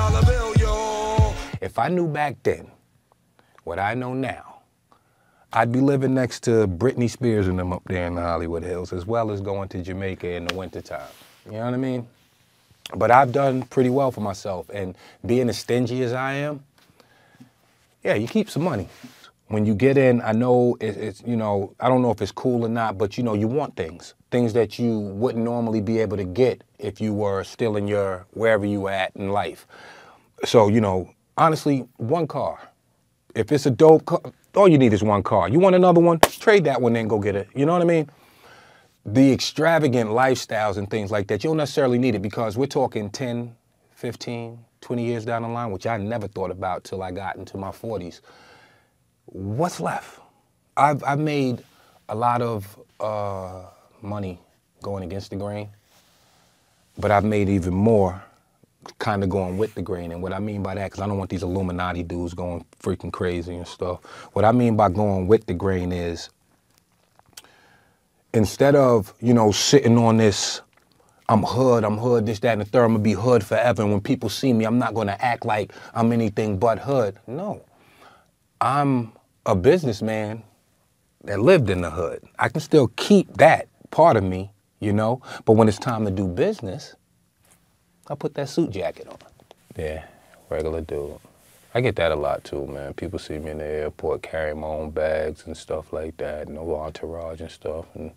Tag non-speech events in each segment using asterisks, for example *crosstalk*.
dollar bill, yo. If I knew back then what I know now, I'd be living next to Britney Spears and them up there in the Hollywood Hills, as well as going to Jamaica in the wintertime. You know what I mean? But I've done pretty well for myself, and being as stingy as I am, yeah, you keep some money when you get in, I know it's, it's, you know I don't know if it's cool or not, but you know you want things, things that you wouldn't normally be able to get if you were still in your wherever you were at in life. So you know, honestly, one car. If it's a dope car, all you need is one car. You want another one? Trade that one and go get it. You know what I mean? The extravagant lifestyles and things like that, you don't necessarily need it because we're talking 10, 15, 20 years down the line, which I never thought about till I got into my 40s what's left? I've, I've made a lot of uh, money going against the grain, but I've made even more kind of going with the grain. And what I mean by that, because I don't want these Illuminati dudes going freaking crazy and stuff. What I mean by going with the grain is instead of, you know, sitting on this, I'm hood, I'm hood, this, that, and the third, I'm gonna be hood forever. And when people see me, I'm not gonna act like I'm anything but hood. No. I'm a businessman that lived in the hood. I can still keep that part of me, you know. But when it's time to do business, I put that suit jacket on. Yeah, regular dude. I get that a lot too, man. People see me in the airport carrying my own bags and stuff like that, no entourage and stuff. And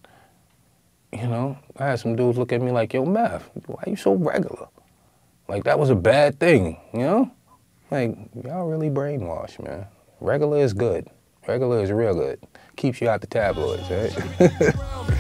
you know, I had some dudes look at me like, "Yo, Meth, why you so regular?" Like that was a bad thing, you know. Like y'all really brainwashed, man. Regular is good. Regular is real good. Keeps you out the tabloids, right? *laughs*